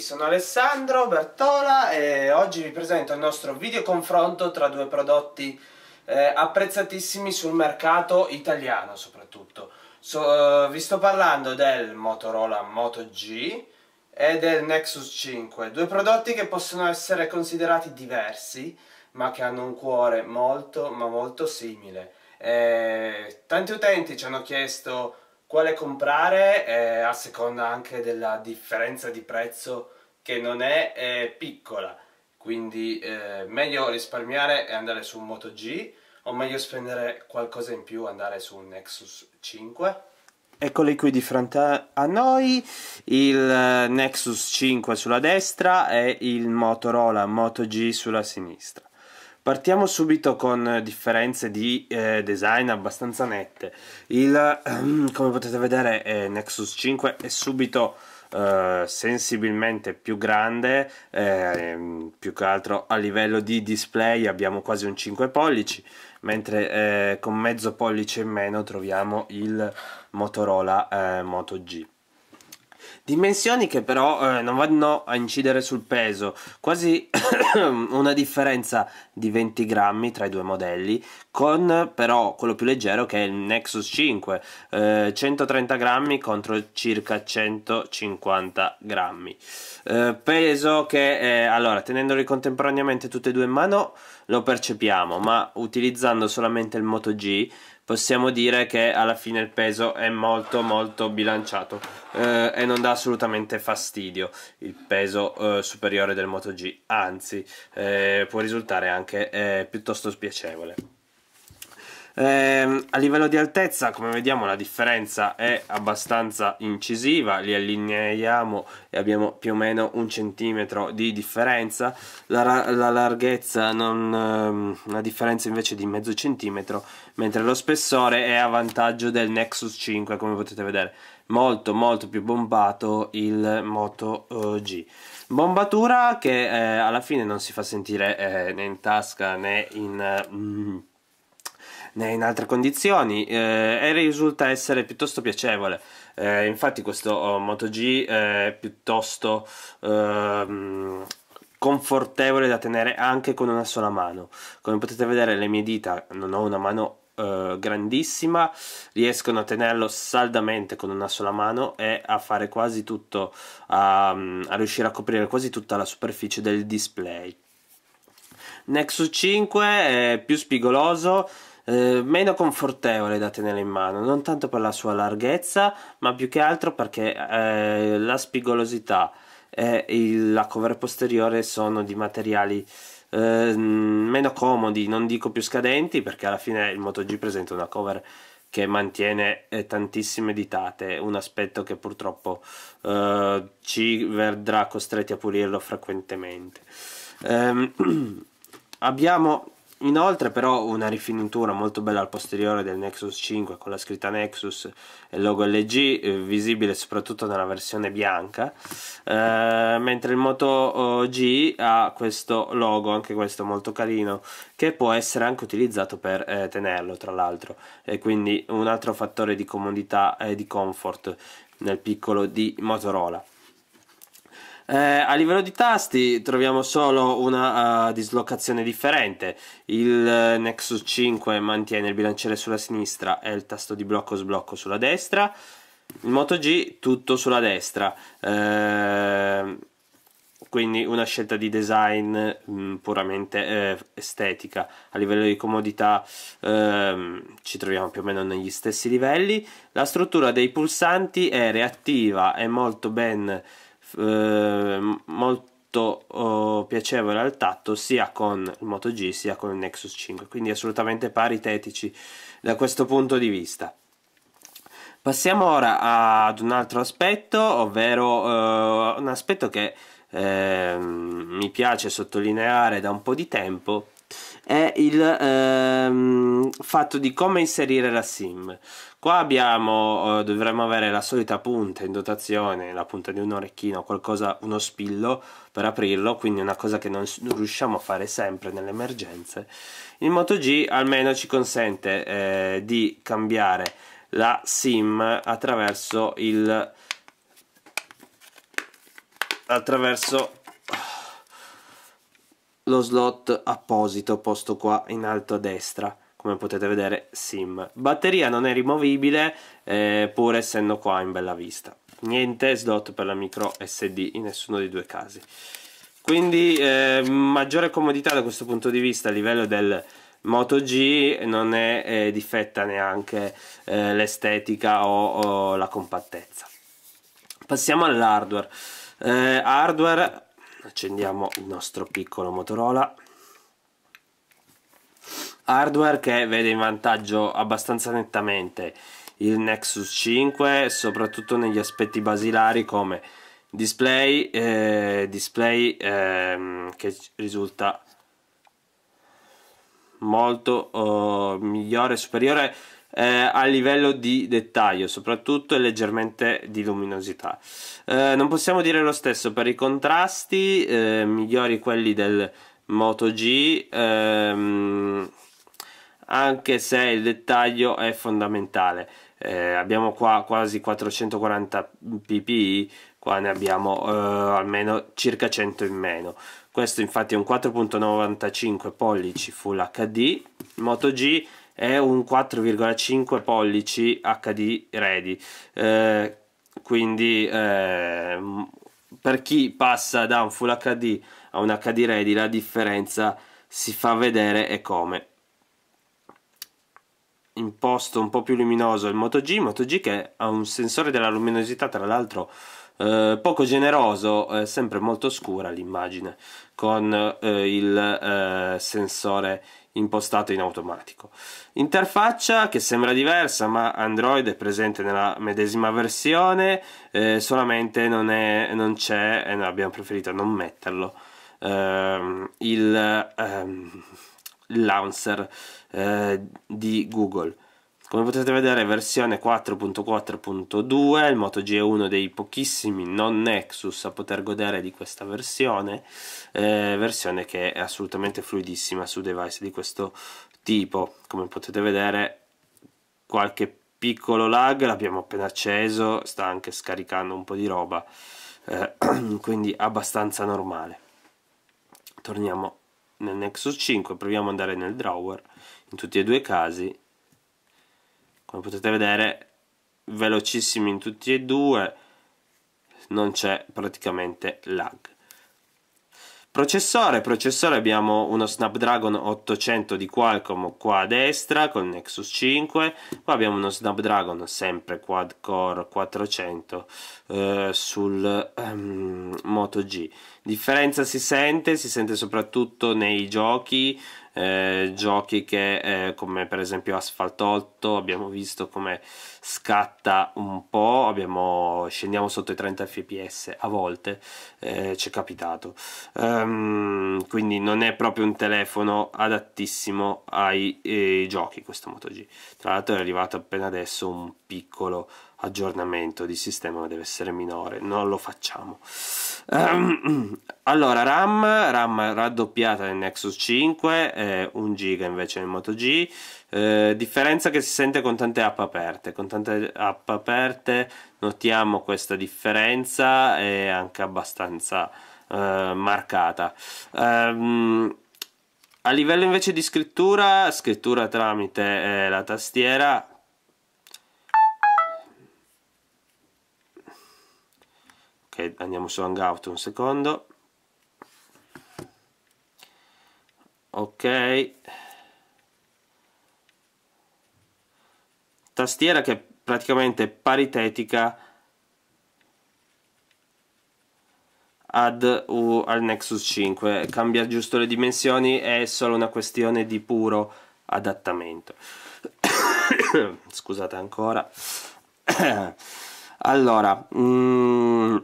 sono Alessandro Bertola e oggi vi presento il nostro video confronto tra due prodotti eh, apprezzatissimi sul mercato italiano soprattutto. So, eh, vi sto parlando del Motorola Moto G e del Nexus 5, due prodotti che possono essere considerati diversi ma che hanno un cuore molto ma molto simile. Eh, tanti utenti ci hanno chiesto quale comprare eh, a seconda anche della differenza di prezzo che non è eh, piccola quindi eh, meglio risparmiare e andare su un Moto G o meglio spendere qualcosa in più e andare su un Nexus 5 Eccoli qui di fronte a noi il eh, Nexus 5 sulla destra e il Motorola Moto G sulla sinistra Partiamo subito con differenze di eh, design abbastanza nette. Il, ehm, come potete vedere, eh, Nexus 5 è subito eh, sensibilmente più grande, ehm, più che altro a livello di display abbiamo quasi un 5 pollici, mentre eh, con mezzo pollice in meno troviamo il Motorola eh, Moto G. Dimensioni che però eh, non vanno a incidere sul peso, quasi una differenza di 20 grammi tra i due modelli, con però quello più leggero che è il Nexus 5, eh, 130 grammi contro circa 150 grammi. Eh, peso che, eh, allora, tenendoli contemporaneamente tutti e due in mano lo percepiamo, ma utilizzando solamente il Moto G possiamo dire che alla fine il peso è molto molto bilanciato eh, e non dà assolutamente fastidio il peso eh, superiore del Moto G, anzi eh, può risultare anche eh, piuttosto spiacevole. Eh, a livello di altezza, come vediamo, la differenza è abbastanza incisiva, li allineiamo e abbiamo più o meno un centimetro di differenza, la, la larghezza non, una ehm, differenza invece di mezzo centimetro, mentre lo spessore è a vantaggio del Nexus 5, come potete vedere, molto molto più bombato il Moto eh, G. Bombatura che eh, alla fine non si fa sentire eh, né in tasca né in... Mm, in altre condizioni eh, e risulta essere piuttosto piacevole. Eh, infatti questo oh, Moto G eh, è piuttosto ehm, confortevole da tenere anche con una sola mano. Come potete vedere le mie dita non ho una mano eh, grandissima, riescono a tenerlo saldamente con una sola mano e a fare quasi tutto, a, a riuscire a coprire quasi tutta la superficie del display. Nexus 5 è più spigoloso, eh, meno confortevole da tenere in mano, non tanto per la sua larghezza, ma più che altro perché eh, la spigolosità e il, la cover posteriore sono di materiali eh, meno comodi, non dico più scadenti, perché alla fine il MotoG presenta una cover che mantiene eh, tantissime ditate, un aspetto che purtroppo eh, ci vedrà costretti a pulirlo frequentemente. Ehm, abbiamo Inoltre però una rifinitura molto bella al posteriore del Nexus 5 con la scritta Nexus e il logo LG eh, visibile soprattutto nella versione bianca eh, mentre il Moto eh, G ha questo logo anche questo molto carino che può essere anche utilizzato per eh, tenerlo tra l'altro e quindi un altro fattore di comodità e di comfort nel piccolo di Motorola eh, a livello di tasti troviamo solo una uh, dislocazione differente. Il uh, Nexus 5 mantiene il bilanciere sulla sinistra e il tasto di blocco sblocco sulla destra. Il Moto G tutto sulla destra. Eh, quindi una scelta di design mh, mm, puramente eh, estetica. A livello di comodità ehm, ci troviamo più o meno negli stessi livelli. La struttura dei pulsanti è reattiva e molto ben eh, molto oh, piacevole al tatto sia con il Moto G sia con il Nexus 5 quindi assolutamente paritetici da questo punto di vista passiamo ora ad un altro aspetto ovvero eh, un aspetto che eh, mi piace sottolineare da un po' di tempo è il ehm, fatto di come inserire la sim qua abbiamo eh, dovremmo avere la solita punta in dotazione la punta di un orecchino qualcosa uno spillo per aprirlo quindi una cosa che non, riusciamo a fare sempre nelle emergenze il moto g almeno ci consente eh, di cambiare la sim attraverso il attraverso lo slot apposito posto qua in alto a destra come potete vedere sim batteria non è rimovibile eh, pur essendo qua in bella vista niente slot per la micro sd in nessuno dei due casi quindi eh, maggiore comodità da questo punto di vista a livello del Moto G non è eh, difetta neanche eh, l'estetica o, o, la compattezza passiamo all'hardware eh, hardware accendiamo il nostro piccolo Motorola hardware che vede in vantaggio abbastanza nettamente il Nexus 5 soprattutto negli aspetti basilari come display, eh, display eh, che risulta molto eh, migliore superiore eh, a livello di dettaglio soprattutto e leggermente di luminosità eh, non possiamo dire lo stesso per i contrasti eh, migliori quelli del Moto G ehm, anche se il dettaglio è fondamentale eh, abbiamo qua quasi 440 ppi qua ne abbiamo eh, almeno circa 100 in meno questo infatti è un 4.95 pollici Full HD Moto G è un 4,5 pollici HD ready eh, quindi eh, per chi passa da un Full HD a un HD ready la differenza si fa vedere e come imposto un po' più luminoso il Moto G, Moto G che ha un sensore della luminosità tra l'altro eh, poco generoso, eh, sempre molto scura l'immagine con eh, il eh, sensore impostato in automatico. Interfaccia che sembra diversa, ma Android è presente nella medesima versione, eh, solamente non, è, non c'è, e noi abbiamo preferito non metterlo, ehm, il ehm, launcher eh, di Google. Come potete vedere versione 4.4.2, il Moto G è uno dei pochissimi non Nexus a poter godere di questa versione, eh, versione che è assolutamente fluidissima su device di questo tipo. Come potete vedere qualche piccolo lag, l'abbiamo appena acceso, sta anche scaricando un po' di roba, eh, quindi abbastanza normale. Torniamo nel Nexus 5, proviamo ad andare nel drawer, in tutti e due i casi come potete vedere velocissimi in tutti e due non c'è praticamente lag processore processore abbiamo uno Snapdragon 800 di Qualcomm qua a destra con Nexus 5 qua abbiamo uno Snapdragon sempre quad core 400 eh, sul ehm, Moto G differenza si sente si sente soprattutto nei giochi eh, giochi che eh, come per esempio Asphalt 8 abbiamo visto come scatta un po', abbiamo, scendiamo sotto i 30 fps a volte, eh, ci è capitato. Um, quindi non è proprio un telefono adattissimo ai, ai eh, giochi questo Moto G. Tra l'altro è arrivato appena adesso un piccolo aggiornamento di sistema deve essere minore, non lo facciamo. Um, allora, RAM, RAM raddoppiata nel Nexus 5, eh, 1 giga invece nel Moto G, eh, differenza che si sente con tante app aperte, con tante app aperte notiamo questa differenza è anche abbastanza eh, marcata. Um, a livello invece di scrittura, scrittura tramite eh, la tastiera, ok andiamo su Hangout un secondo ok tastiera che è praticamente paritetica ad, uh, al Nexus 5 cambia giusto le dimensioni è solo una questione di puro adattamento scusate ancora allora mm,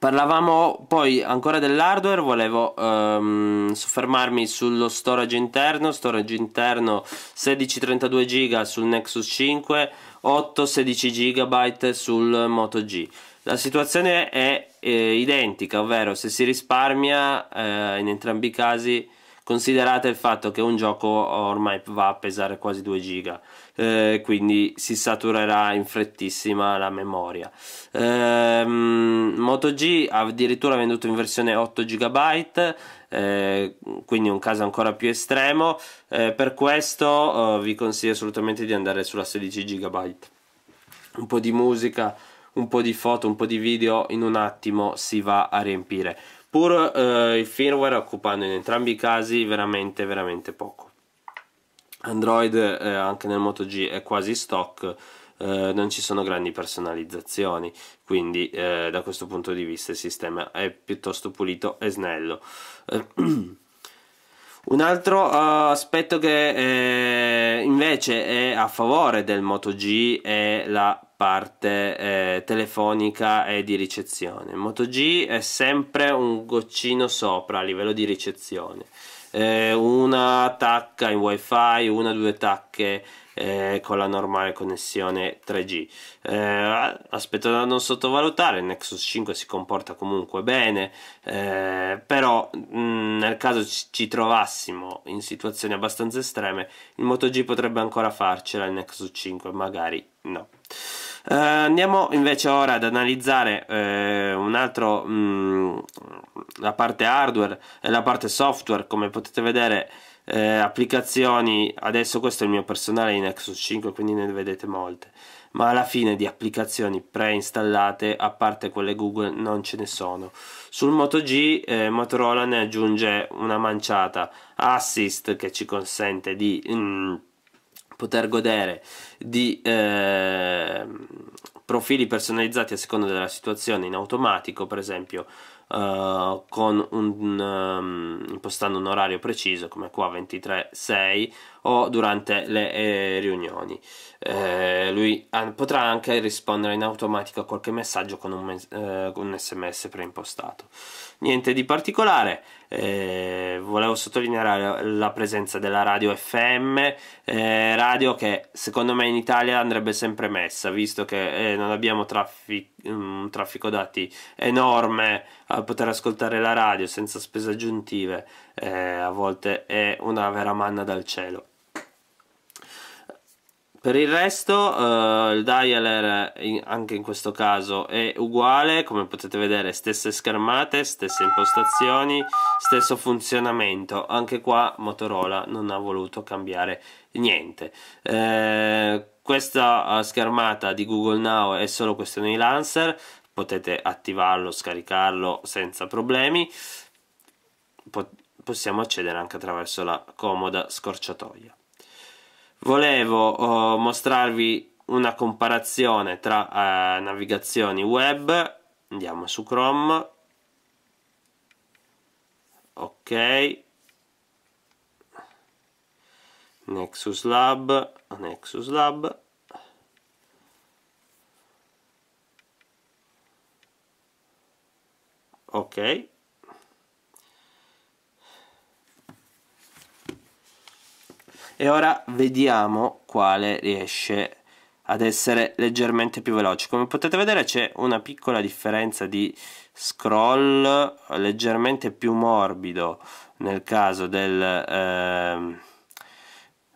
Parlavamo poi ancora dell'hardware, volevo ehm, soffermarmi sullo storage interno, storage interno 16-32 GB sul Nexus 5, 8-16 GB sul Moto G. La situazione è eh, identica, ovvero se si risparmia eh, in entrambi i casi considerate il fatto che un gioco ormai va a pesare quasi 2 GB eh, quindi si saturerà in frettissima la memoria ehm, Moto G addirittura venduto in versione 8 GB eh, quindi un caso ancora più estremo eh, per questo eh, vi consiglio assolutamente di andare sulla 16 GB un po' di musica un po' di foto, un po' di video in un attimo si va a riempire pur eh, il firmware occupando in entrambi i casi veramente veramente poco Android eh, anche nel Moto G è quasi stock eh, non ci sono grandi personalizzazioni quindi eh, da questo punto di vista il sistema è piuttosto pulito e snello eh, un altro uh, aspetto che eh, invece è a favore del Moto G è la parte eh, telefonica e di ricezione. Il Moto G è sempre un goccino sopra a livello di ricezione eh, una tacca in wifi, una o due tacche eh, con la normale connessione 3G. Eh, aspetto da non sottovalutare, il Nexus 5 si comporta comunque bene, eh, però mh, mm, nel caso ci, ci trovassimo in situazioni abbastanza estreme, il Moto G potrebbe ancora farcela, il Nexus 5 magari no. Eh, andiamo invece ora ad analizzare eh, un altro, mh, mm, la parte hardware e la parte software, come potete vedere eh, applicazioni, adesso questo è il mio personale in Nexus 5 quindi ne vedete molte, ma alla fine di applicazioni preinstallate a parte quelle Google non ce ne sono. Sul Moto G eh, Motorola ne aggiunge una manciata, Assist che ci consente di... Mm, poter godere di eh, profili personalizzati a seconda della situazione in automatico, per esempio eh, un, um, impostando un orario preciso come qua 23.6 o durante le eh, riunioni. Eh, lui an- potrà anche rispondere in automatico a qualche messaggio con un, mes- eh, un sms preimpostato niente di particolare. Eh, volevo sottolineare la presenza della radio FM, eh, radio che secondo me in Italia andrebbe sempre messa, visto che eh, non abbiamo traffic- mm, un traffico dati enorme a poter ascoltare la radio senza spese aggiuntive, eh, a volte è una vera manna dal cielo per il resto eh, il dialer in, anche in questo caso è uguale, come potete vedere stesse schermate, stesse impostazioni, stesso funzionamento. Anche qua Motorola non ha voluto cambiare niente. Eh, questa eh, schermata di Google Now è solo questione di Lancer, potete attivarlo, scaricarlo senza problemi. Pot possiamo accedere anche attraverso la comoda scorciatoia volevo oh, mostrarvi una comparazione tra eh, navigazioni web andiamo su Chrome ok Nexus Lab Nexus Lab ok e ora vediamo quale riesce ad essere leggermente più veloce come potete vedere c'è una piccola differenza di scroll leggermente più morbido nel caso del eh,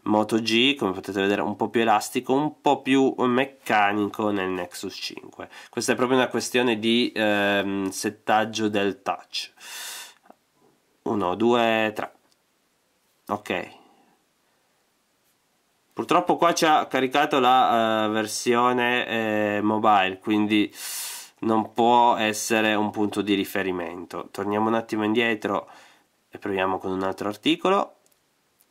Moto G come potete vedere un po' più elastico un po' più meccanico nel Nexus 5 questa è proprio una questione di eh, settaggio del touch 1, 2, 3 ok Purtroppo qua ci ha caricato la uh, versione eh, mobile, quindi non può essere un punto di riferimento. Torniamo un attimo indietro e proviamo con un altro articolo.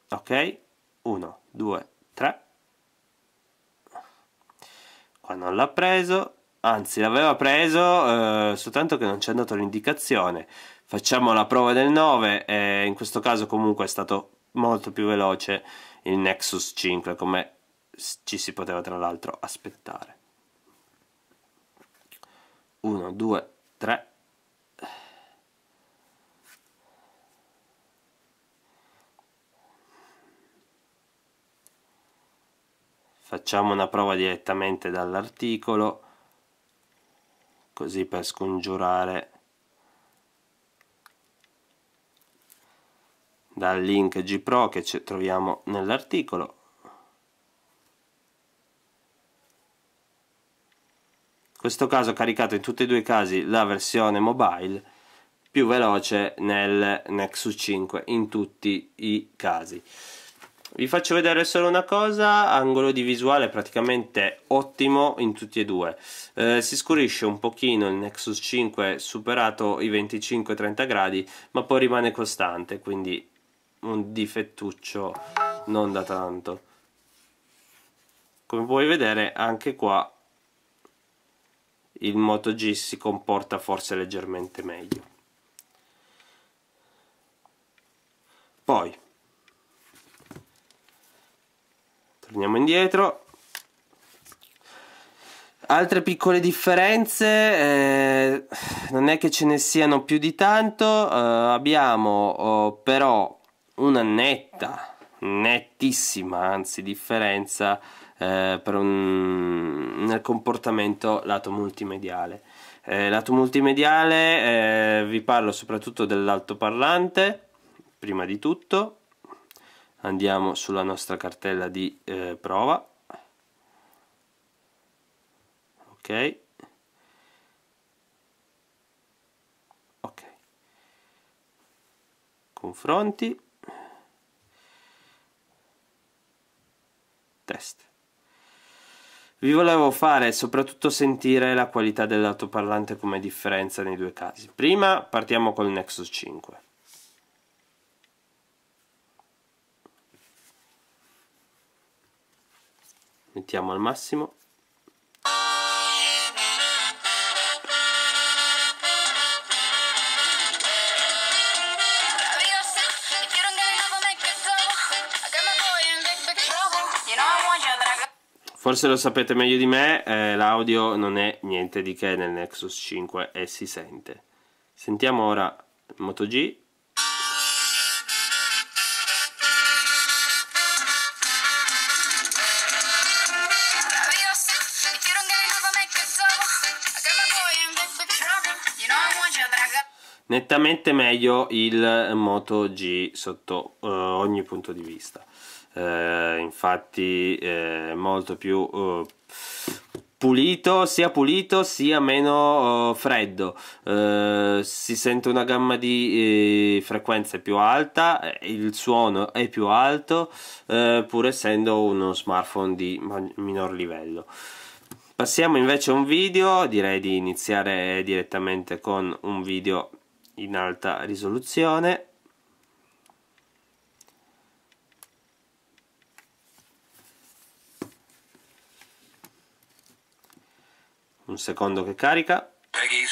Ok, 1, 2, 3. Qua non l'ha preso, anzi l'aveva preso, eh, soltanto che non ci è andato l'indicazione. Facciamo la prova del 9, eh, in questo caso comunque è stato molto più veloce il Nexus 5 come ci si poteva tra l'altro aspettare 1 2 3 facciamo una prova direttamente dall'articolo così per scongiurare dal link Gpro che ci troviamo nell'articolo in questo caso ho caricato in tutti e due i casi la versione mobile più veloce nel Nexus 5 in tutti i casi vi faccio vedere solo una cosa, angolo di visuale praticamente ottimo in tutti e due. Eh, si scurisce un pochino il Nexus 5 superato i 25-30 gradi, ma poi rimane costante, quindi un difettuccio non da tanto come puoi vedere anche qua il Moto G si comporta forse leggermente meglio poi torniamo indietro altre piccole differenze eh, non è che ce ne siano più di tanto eh, abbiamo oh, però una netta, nettissima anzi differenza eh, un, nel comportamento lato multimediale. Eh, lato multimediale eh, vi parlo soprattutto dell'altoparlante, prima di tutto andiamo sulla nostra cartella di eh, prova. Ok. confronti Vi volevo fare soprattutto sentire la qualità dell'altoparlante come differenza nei due casi. Prima partiamo col Nexus 5. Mettiamo al massimo Forse lo sapete meglio di me, eh, l'audio non è niente di che nel Nexus 5 e si sente. Sentiamo ora il Moto G nettamente meglio il Moto G sotto eh, ogni punto di vista eh, infatti eh, molto più eh, pulito, sia pulito sia meno eh, freddo, eh, si sente una gamma di eh, frequenze più alta, il suono è più alto pur essendo uno smartphone di minor livello. Passiamo invece a un video, direi di iniziare direttamente con un video in alta risoluzione un secondo che carica Peggy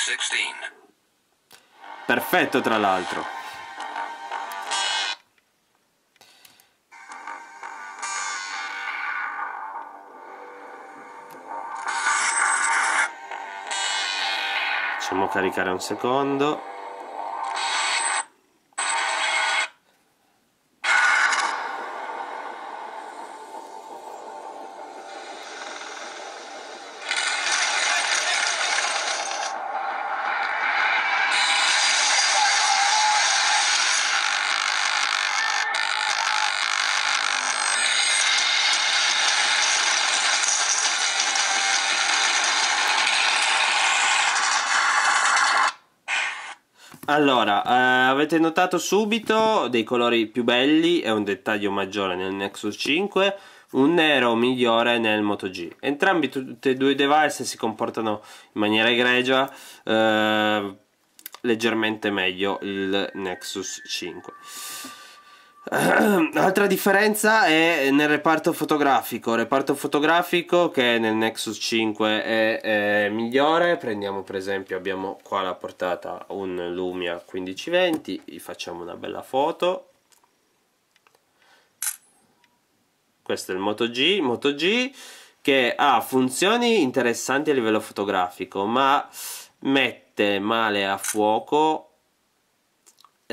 perfetto tra l'altro facciamo caricare un secondo Allora, eh, avete notato subito dei colori più belli e un dettaglio maggiore nel Nexus 5, un nero migliore nel Moto G. Entrambi tutti e due i device si comportano in maniera egregia, eh, leggermente meglio il Nexus 5. Altra differenza è nel reparto fotografico, Il reparto fotografico che nel Nexus 5 è, è migliore, prendiamo per esempio, abbiamo qua la portata un Lumia 1520, gli facciamo una bella foto, questo è il Moto G, Moto G che ha funzioni interessanti a livello fotografico ma mette male a fuoco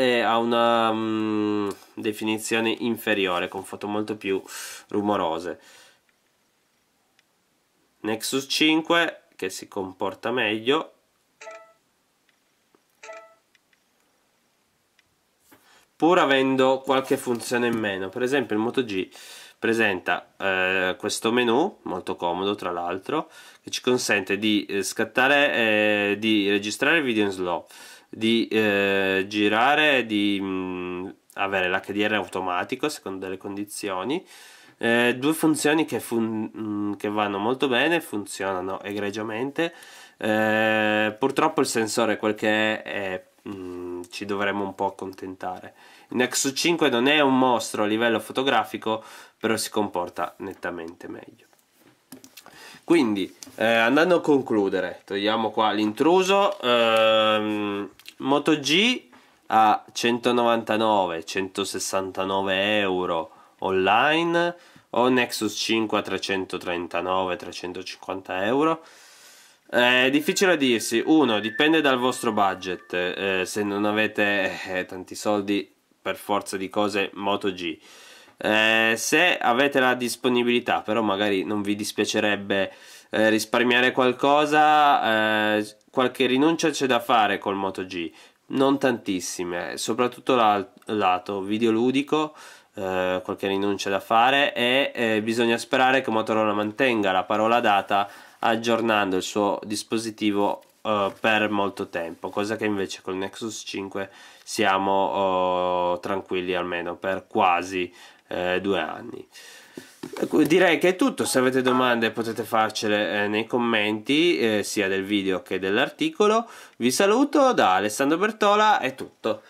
e ha una um, definizione inferiore con foto molto più rumorose. Nexus 5 che si comporta meglio. Pur avendo qualche funzione in meno, per esempio il Moto G presenta eh, questo menu molto comodo tra l'altro che ci consente di eh, scattare eh, di registrare video in slow di eh, girare, di mh, mm, avere l'HDR automatico secondo delle condizioni. Eh, due funzioni che, fun- mm, che, vanno molto bene, funzionano egregiamente. Eh, purtroppo il sensore quel che è e mh, mm, ci dovremmo un po' accontentare. Il Nexus 5 non è un mostro a livello fotografico, però si comporta nettamente meglio. Quindi, eh, andando a concludere, togliamo qua l'intruso. Ehm, MotoG a 199, 169 euro online o Nexus 5 a 339, 350 euro. È difficile a dirsi, uno dipende dal vostro budget, eh, se non avete eh, tanti soldi per forza di cose MotoG Eh, se avete la disponibilità, però magari non vi dispiacerebbe eh, risparmiare qualcosa, eh, qualche rinuncia c'è da fare col MotoG, non tantissime, soprattutto dal lato videoludico. Eh, qualche rinuncia da fare e eh, bisogna sperare che Motorola mantenga la parola data aggiornando il suo dispositivo eh, per molto tempo, cosa che invece con il Nexus 5 siamo oh, tranquilli almeno per quasi eh, due anni. Ecco, direi che è tutto se avete domande potete farcele eh, nei commenti eh, sia del video che dell'articolo vi saluto da Alessandro Bertola è tutto